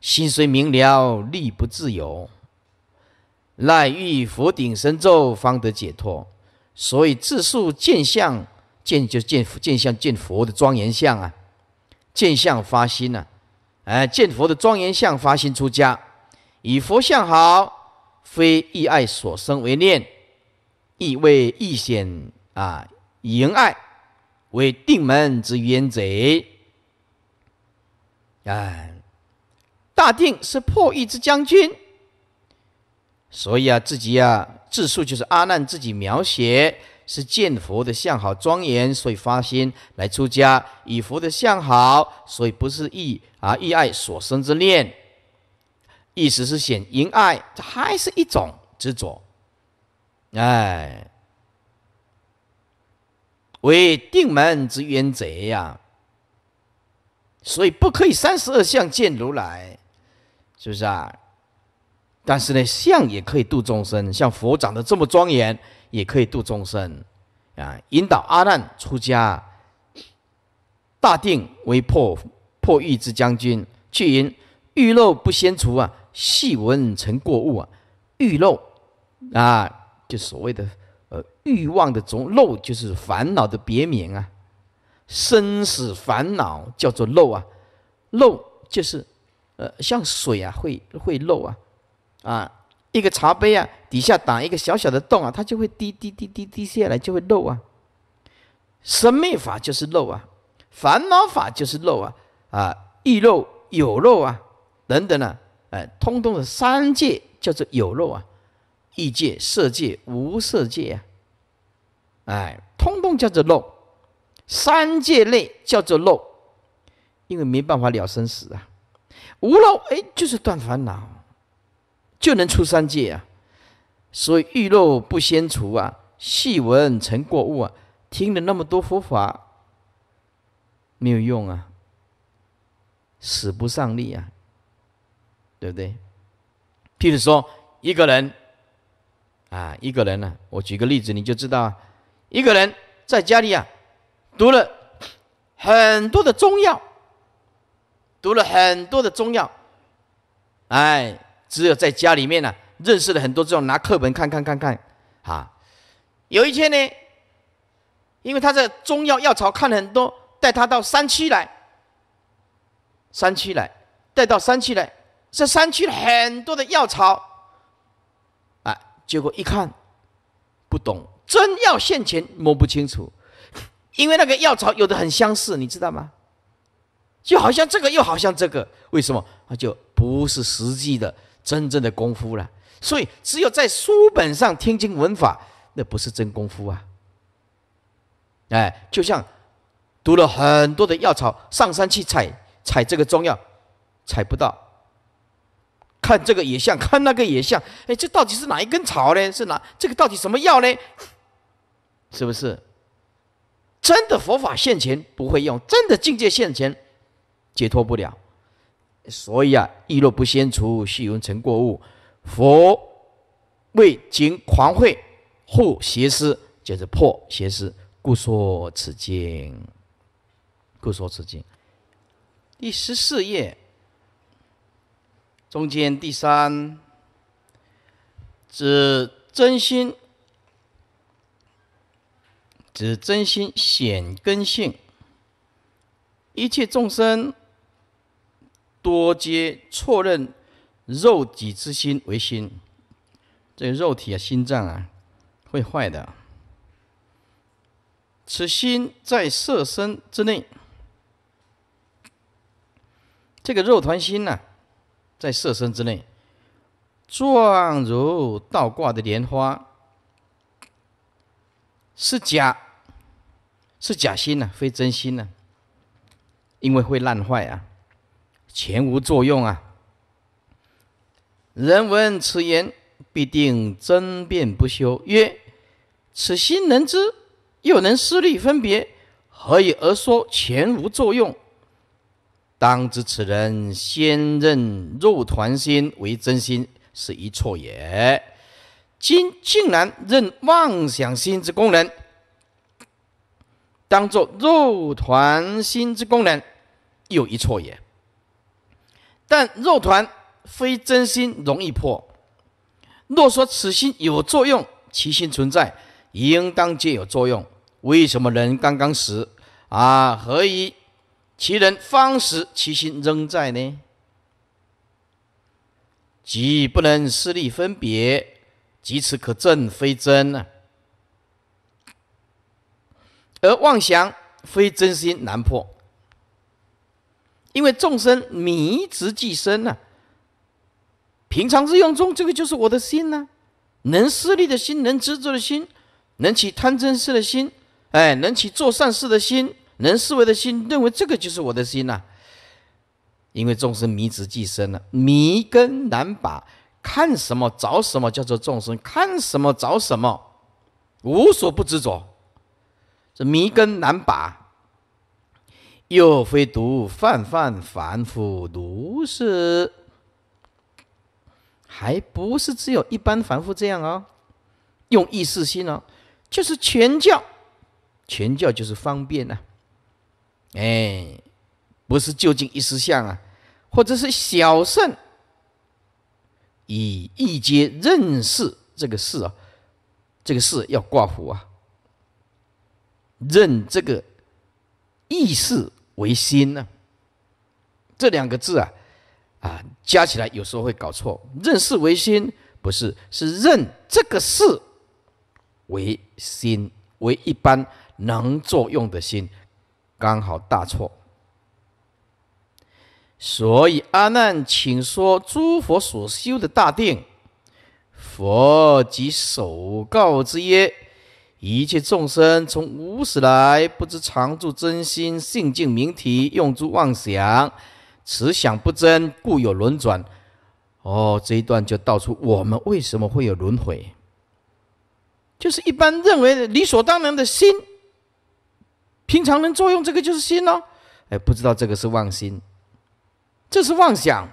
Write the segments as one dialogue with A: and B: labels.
A: 心虽明了，力不自由，赖于佛顶神咒，方得解脱。所以自述见相，见就见见相，见佛的庄严相啊，见相发心呐，哎，见佛的庄严相发心出家，以佛相好，非意爱所生为念，亦为意显啊，以爱为定门之冤贼，哎。大定是破欲之将军，所以啊，自己啊自述就是阿难自己描写，是见佛的相好庄严，所以发心来出家，以佛的相好，所以不是意啊意爱所生之念，意思是显淫爱，这还是一种执着，哎，为定门之冤贼呀，所以不可以三十二相见如来。是不是啊？但是呢，像也可以度众生，像佛长得这么庄严，也可以度众生，啊，引导阿难出家，大定为破破欲之将军。去云：欲漏不先除啊，细闻成过物啊。欲漏啊，就所谓的呃欲望的种漏，就是烦恼的别名啊。生死烦恼叫做漏啊，漏就是。呃，像水啊，会会漏啊，啊，一个茶杯啊，底下打一个小小的洞啊，它就会滴滴滴滴滴下来，就会漏啊。生命法就是漏啊，烦恼法就是漏啊，啊，欲漏有漏啊，等等呢，哎，通通的三界叫做有漏啊，欲界色界无色界啊，哎，通通叫做漏，三界内叫做漏，因为没办法了生死啊。无漏哎，就是断烦恼，就能出三界啊。所以欲漏不先除啊，细闻成过悟啊。听了那么多佛法，没有用啊，使不上力啊，对不对？譬如说一个人啊，一个人呢，我举个例子你就知道，啊，一个人在家里啊，读了很多的中药。读了很多的中药，哎，只有在家里面呢，认识了很多这种拿课本看看看看，哈。有一天呢，因为他在中药药草看了很多，带他到山区来，山区来带到山区来，这山区很多的药草，哎，结果一看不懂，真药现钱摸不清楚，因为那个药草有的很相似，你知道吗？就好像这个又好像这个，为什么？那就不是实际的、真正的功夫了。所以，只有在书本上听经闻法，那不是真功夫啊！哎，就像读了很多的药草，上山去采采这个中药，采不到。看这个也像，看那个也像，哎，这到底是哪一根草呢？是哪？这个到底什么药呢？是不是？真的佛法现前不会用，真的境界现前。解脱不了，所以啊，意若不先除，虚荣成过物。佛为经狂慧、护邪思，就是破邪思，故说此经。故说此经。第十四页中间第三，指真心，指真心显根性，一切众生。多皆错认肉体之心为心，这个肉体啊、心脏啊，会坏的。此心在色身之内，这个肉团心呢，在色身之内，状如倒挂的莲花，是假，是假心呢，非真心呢，因为会烂坏啊。全无作用啊！人闻此言，必定争辩不休。曰：此心能知，又能思虑分别，何以而说全无作用？当知此人先认肉团心为真心，是一错也。今竟然认妄想心之功能，当作肉团心之功能，又一错也。但肉团非真心，容易破。若说此心有作用，其心存在，应当皆有作用。为什么人刚刚死啊，何以其人方死，其心仍在呢？即不能势力分别，即此可证非真呢？而妄想非真心难破。因为众生迷执即生呐，平常日用中，这个就是我的心呢，能思虑的心，能执着的心，能起贪嗔痴的心，哎，能起做善事的心，能思维的心，认为这个就是我的心呐。因为众生迷执即生了，迷根难拔。看什么找什么叫做众生？看什么找什么，无所不执着，这迷根难拔。又非独泛泛凡夫，如是，还不是只有一般凡夫这样哦，用意识心哦，就是全教，全教就是方便呐。哎，不是究竟意识相啊，或者是小圣以一阶认识这个事啊，这个事要挂糊啊，认这个意识。唯心呢？这两个字啊，啊，加起来有时候会搞错。认识唯心不是，是认这个事为心，为一般能作用的心，刚好大错。所以阿难，请说诸佛所修的大定。佛即首告之曰。一切众生从无始来，不知常住真心性净明体，用诸妄想，此想不真，故有轮转。哦，这一段就道出我们为什么会有轮回，就是一般认为理所当然的心，平常人作用这个就是心哦，哎，不知道这个是妄心，这是妄想，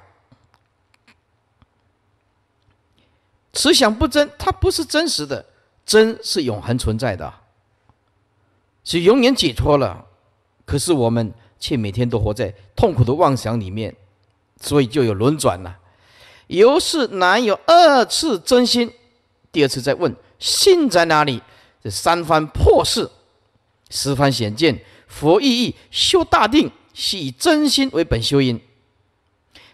A: 此想不真，它不是真实的。真是永恒存在的，是永远解脱了。可是我们却每天都活在痛苦的妄想里面，所以就有轮转了。由是难有二次真心。第二次再问信在哪里？这三番破事，十番显见。佛意意修大定，是以真心为本修因。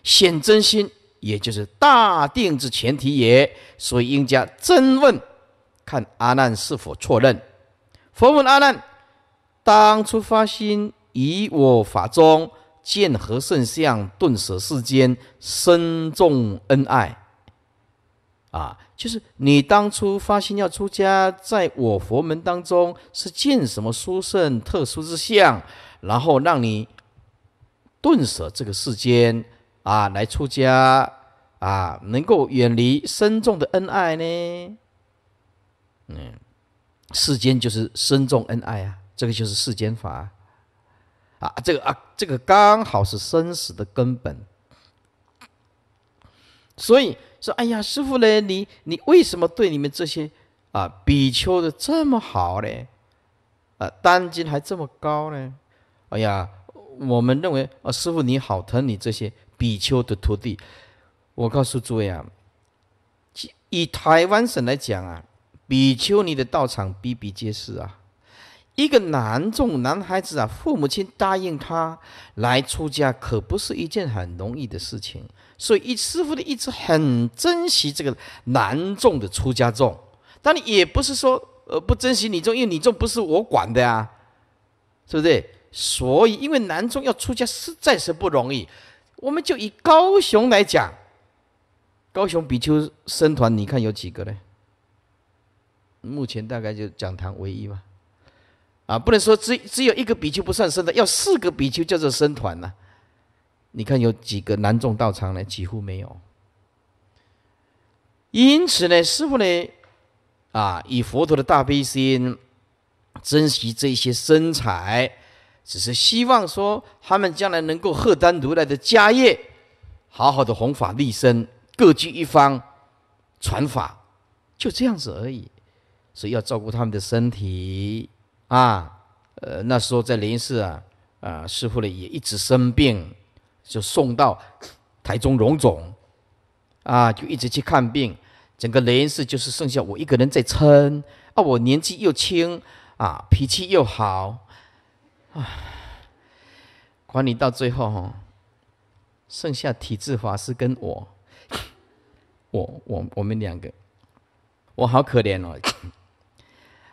A: 显真心，也就是大定之前提也。所以应加真问。看阿难是否错认？佛问阿难：当初发心以我法中见何圣相，顿舍世间，深重恩爱？啊，就是你当初发心要出家，在我佛门当中是见什么殊胜特殊之相，然后让你顿舍这个世间，啊，来出家，啊，能够远离深重的恩爱呢？嗯，世间就是深重恩爱啊，这个就是世间法啊，这个啊，这个刚好是生死的根本。所以说，哎呀，师傅嘞，你你为什么对你们这些啊比丘的这么好嘞？啊，当金还这么高呢？哎呀，我们认为啊，师傅你好疼你这些比丘的徒弟。我告诉诸位啊，以台湾省来讲啊。比丘尼的道场比比皆是啊，一个男众男孩子啊，父母亲答应他来出家，可不是一件很容易的事情。所以，师傅的一直很珍惜这个男众的出家众，当然也不是说呃不珍惜女众，因为女众不是我管的呀，是不是？所以，因为男众要出家实在是不容易。我们就以高雄来讲，高雄比丘僧团，你看有几个呢？目前大概就讲堂唯一嘛，啊，不能说只只有一个比丘不算生的，要四个比丘叫做僧团呐。你看有几个南众道场呢？几乎没有。因此呢，师傅呢，啊，以佛陀的大悲心珍惜这些身材，只是希望说他们将来能够荷担如来的家业，好好的弘法立身，各居一方传法，就这样子而已。所以要照顾他们的身体啊，呃，那时候在雷音寺啊，啊，师傅呢也一直生病，就送到台中荣总，啊，就一直去看病，整个雷音寺就是剩下我一个人在撑啊，我年纪又轻啊，脾气又好啊，管理到最后哈，剩下体质法师跟我，我我我们两个，我好可怜哦。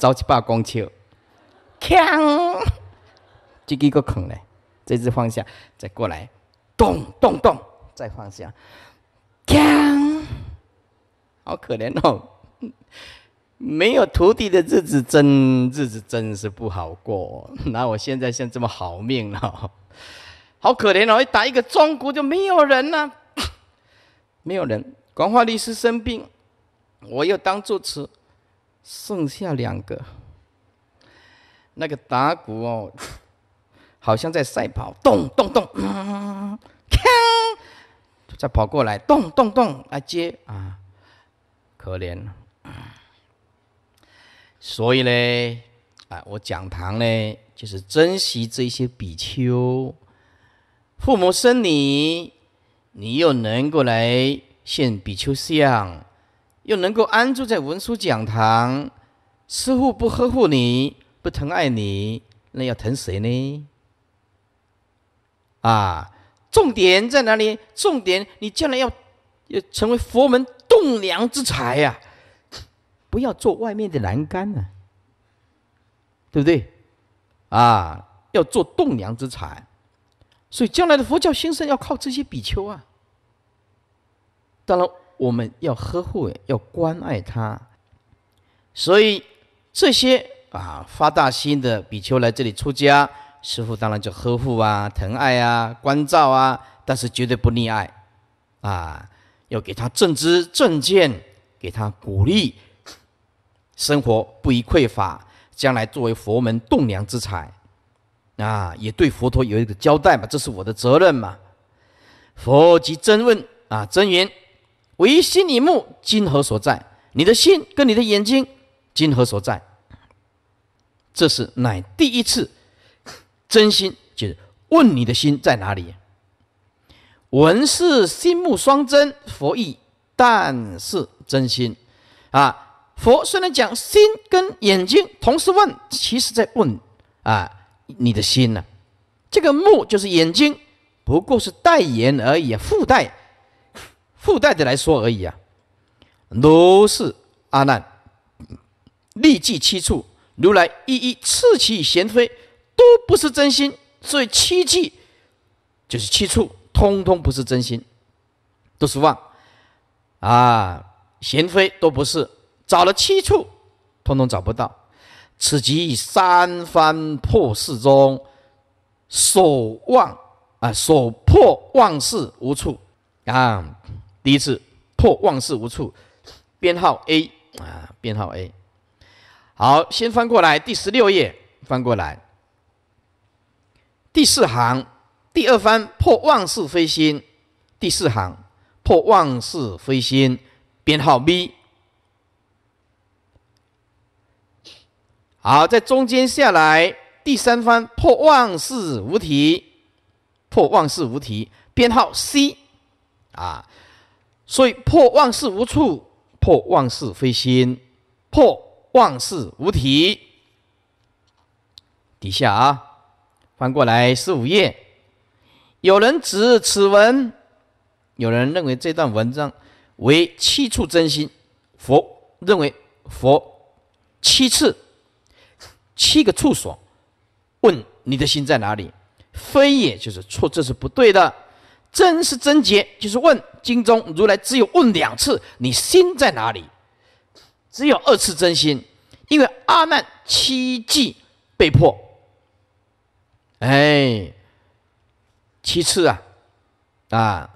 A: 早起把弓枪，锵！就几个坑嘞，这只放下，再过来，咚咚咚，再放下，锵！好可怜哦，没有徒弟的日子真日子真是不好过。那我现在像这么好命了，好可怜哦！一打一个中国就没有人了，没有人。广化律师生病，我又当住持。剩下两个，那个打鼓哦，好像在赛跑，咚咚咚，锵，再跑过来，咚咚咚，来接啊，可怜。所以呢，啊，我讲堂呢，就是珍惜这些比丘，父母生你，你又能够来献比丘像。又能够安住在文殊讲堂，师傅不呵护你，不疼爱你，那要疼谁呢？啊，重点在哪里？重点，你将来要要成为佛门栋梁之才呀，不要做外面的栏杆呢，对不对？啊，要做栋梁之才，所以将来的佛教兴盛要靠这些比丘啊，当然。我们要呵护，要关爱他，所以这些啊发大心的比丘来这里出家，师傅当然就呵护啊、疼爱啊、关照啊，但是绝对不溺爱啊，要给他正知正见，给他鼓励，生活不宜匮乏，将来作为佛门栋梁之才啊，也对佛陀有一个交代嘛，这是我的责任嘛。佛即真问啊，真言唯心与目，今何所在？你的心跟你的眼睛，今何所在？这是乃第一次真心，就是问你的心在哪里。文是心目双真，佛意，但是真心啊！佛虽然讲心跟眼睛同时问，其实在问啊，你的心呢？这个目就是眼睛，不过是代言而已，附带。附带的来说而已啊！如是阿难，立即七处，如来一一赐其贤妃，都不是真心，所以七计就是七处，通通不是真心，都是妄啊！贤妃都不是，找了七处，通通找不到。此即三番破四中，所望啊，所破万事无处啊！第一次破万事无处，编号 A 啊，编号 A。好，先翻过来，第十六页翻过来，第四行第二翻破万事非心，第四行破万事非心，编号 B。好，在中间下来第三翻破万事无题，破万事无题，编号 C 啊。所以破万事无处，破万事非心，破万事无体。底下啊，翻过来十五页，有人指此文，有人认为这段文章为七处真心。佛认为佛七次，七个处所，问你的心在哪里？非也就是错，这是不对的。真是真洁，就是问经中如来只有问两次，你心在哪里？只有二次真心，因为阿难七计被迫，哎，其次啊，啊。